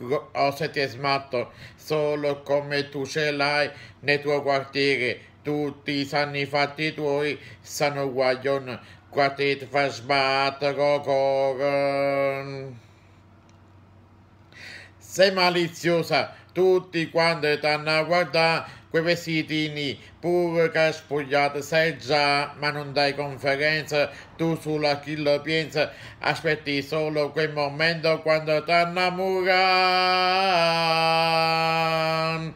o se ti smatto solo come tu ce l'hai nel tuo quartiere tutti sanno i fatti tuoi sanno guaglion qua ti fa sbattere cor sei maliziosa tutti quando t'hanno a guardare quei vestitini pur che spogliate sei già ma non dai conferenza tu sulla chi lo pensa aspetti solo quel momento quando t'annamoran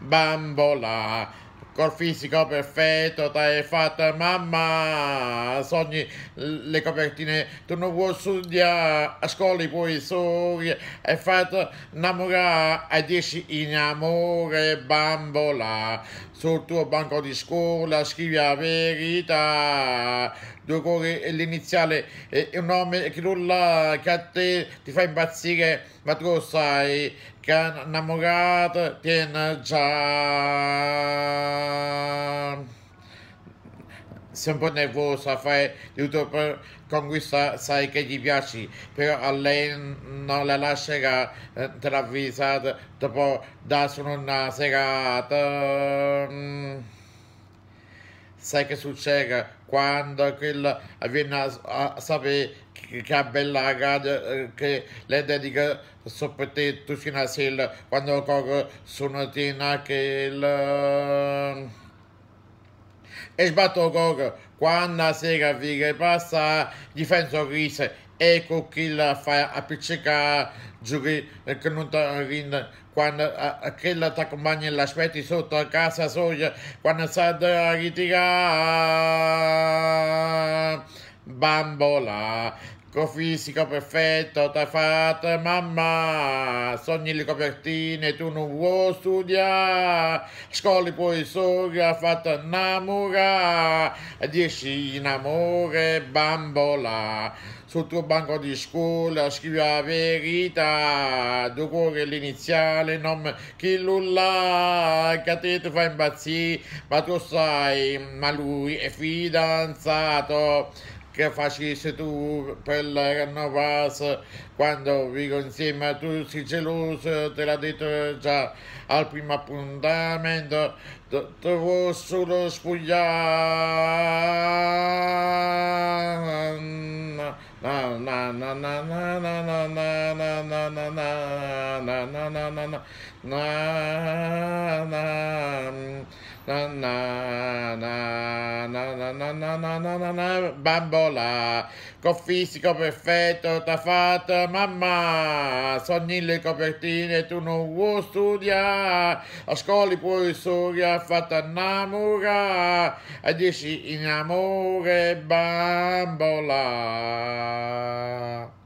bambola col fisico perfetto t'hai fatta mamma sogni le copertine tu non vuoi studiare a scuola puoi sogni hai fatto innamorare hai dieci in amore bambola sul tuo banco di scuola scrivi la verità due cori e l'iniziale è un nome che nulla che a te ti fa impazzire, ma tu lo sai che innamorato tiene già sei un po' nervosa, fai di tutto per conquistare, sai che gli piaci, però a lei non la lascerà, eh, te l'ha avvisata, dopo da solo una serata. Mm sai che succede quando quello viene a, a, sapere che, che bella Bellaga eh, che le dedica soprattutto fino a sera quando su una tina che il e sbatto coco quando la sera vive passa difenso crise ecco chi la fa appiccicare giù eh, che non ti rinda quando che la t'accompagna l'aspetti sotto a casa soglia quando sa da ritirare bambola con fisico perfetto t'hai fatta mamma, sogni le copertine, tu non vuoi studiare, scuole poi sogra fatta innamora, dieci in amore bambola, sul tuo banco di scuola scrivi la verità, tu cuore l'iniziale nome chi lulla, che a te ti fa impazzire, ma tu sai, ma lui è fidanzato che facessi tu per la Cannovas quando vivo insieme a tu sei geloso te l'ha detto già al primo appuntamento ti vuoi solo spugliare na na na na na na na na na na na na na na na na bambola con fisico perfetto t'ha fatto mamma sogni le copertine tu non vuoi studiare a scuola puoi studiare fatta innamorare a dieci in amore bambola